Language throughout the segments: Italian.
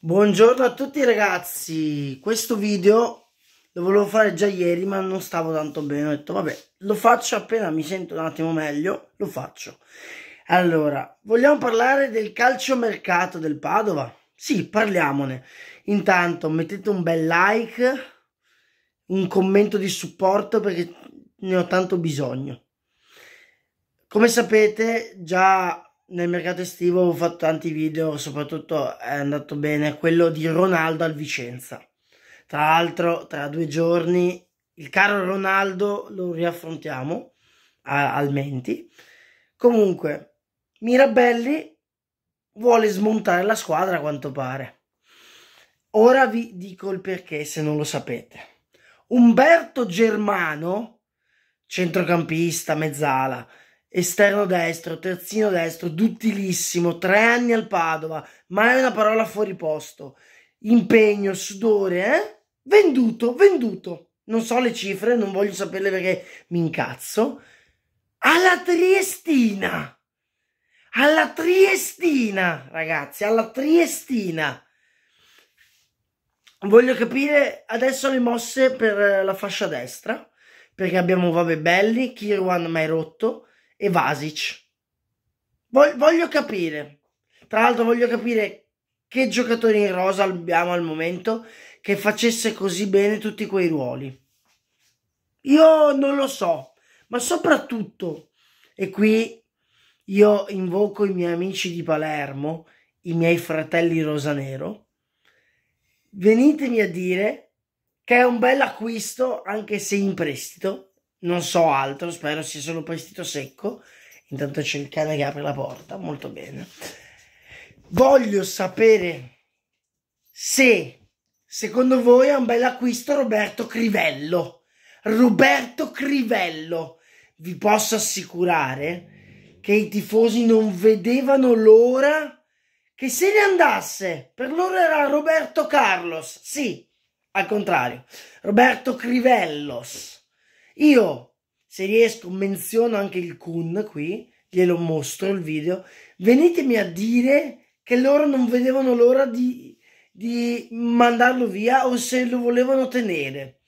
Buongiorno a tutti ragazzi, questo video lo volevo fare già ieri ma non stavo tanto bene, ho detto vabbè lo faccio appena mi sento un attimo meglio, lo faccio. Allora, vogliamo parlare del calciomercato del Padova? Sì, parliamone. Intanto mettete un bel like, un commento di supporto perché ne ho tanto bisogno. Come sapete già nel mercato estivo ho fatto tanti video, soprattutto è andato bene quello di Ronaldo al Vicenza. Tra l'altro, tra due giorni il caro Ronaldo lo riaffrontiamo a, al Menti. Comunque, Mirabelli vuole smontare la squadra a quanto pare. Ora vi dico il perché se non lo sapete. Umberto Germano, centrocampista, mezzala, esterno destro, terzino destro, duttilissimo, tre anni al Padova, mai una parola fuori posto, impegno, sudore, eh? Venduto, venduto. Non so le cifre, non voglio saperle perché mi incazzo. Alla Triestina! Alla Triestina, ragazzi, alla Triestina! Voglio capire adesso le mosse per la fascia destra perché abbiamo vabbè belli, Kirwan mai rotto, e Vasic. Voglio capire, tra l'altro voglio capire che giocatori in rosa abbiamo al momento che facesse così bene tutti quei ruoli. Io non lo so, ma soprattutto, e qui io invoco i miei amici di Palermo, i miei fratelli rosanero, venitemi a dire che è un bel acquisto anche se in prestito non so altro, spero sia solo prestito secco. Intanto c'è il cane che apre la porta, molto bene. Voglio sapere se secondo voi è un bel acquisto Roberto Crivello. Roberto Crivello, vi posso assicurare che i tifosi non vedevano l'ora che se ne andasse. Per loro era Roberto Carlos, sì, al contrario, Roberto Crivellos io, se riesco, menziono anche il Kun qui, glielo mostro il video. Venitemi a dire che loro non vedevano l'ora di, di mandarlo via o se lo volevano tenere.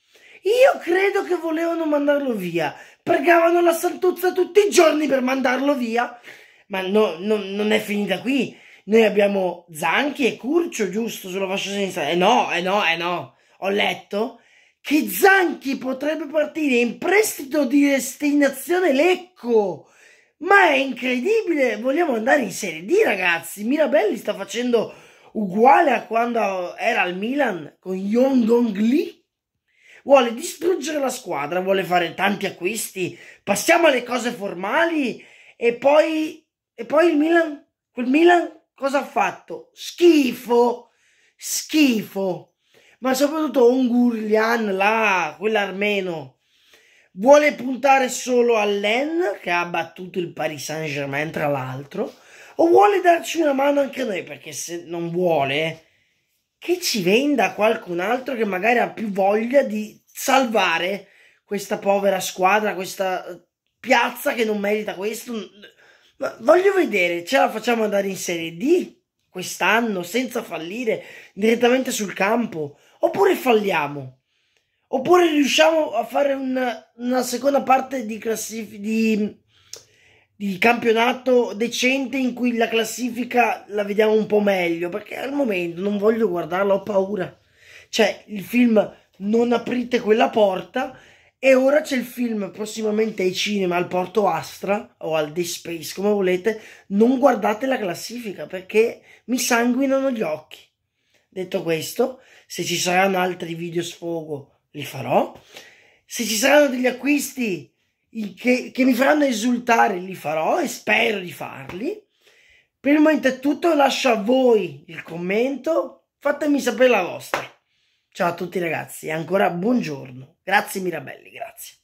Io credo che volevano mandarlo via. Pregavano la santuzza tutti i giorni per mandarlo via. Ma no, no non è finita qui. Noi abbiamo Zanchi e Curcio, giusto, sulla fascia sinistra. Eh no, eh no, eh no. Ho letto che Zanchi potrebbe partire in prestito di destinazione Lecco. Ma è incredibile, vogliamo andare in Serie D ragazzi, Mirabelli sta facendo uguale a quando era al Milan con Yon Dong Lee. Vuole distruggere la squadra, vuole fare tanti acquisti. Passiamo alle cose formali e poi, e poi il Milan, quel Milan cosa ha fatto? Schifo, schifo ma soprattutto Ongurlian, là, quell'armeno, vuole puntare solo a Len, che ha battuto il Paris Saint-Germain, tra l'altro, o vuole darci una mano anche a noi? Perché se non vuole, che ci venda qualcun altro che magari ha più voglia di salvare questa povera squadra, questa eh, piazza che non merita questo. Ma voglio vedere, ce la facciamo andare in Serie D? quest'anno senza fallire direttamente sul campo, oppure falliamo, oppure riusciamo a fare una, una seconda parte di, classif- di, di campionato decente in cui la classifica la vediamo un po' meglio, perché al momento non voglio guardarla, ho paura. Cioè, il film Non aprite quella porta e ora c'è il film prossimamente ai cinema, al Porto Astra o al The space come volete. Non guardate la classifica perché mi sanguinano gli occhi. Detto questo, se ci saranno altri video sfogo, li farò. Se ci saranno degli acquisti che, che mi faranno esultare, li farò e spero di farli. Prima di tutto lascio a voi il commento, fatemi sapere la vostra. Ciao a tutti ragazzi e ancora buongiorno. Grazie Mirabelli, grazie.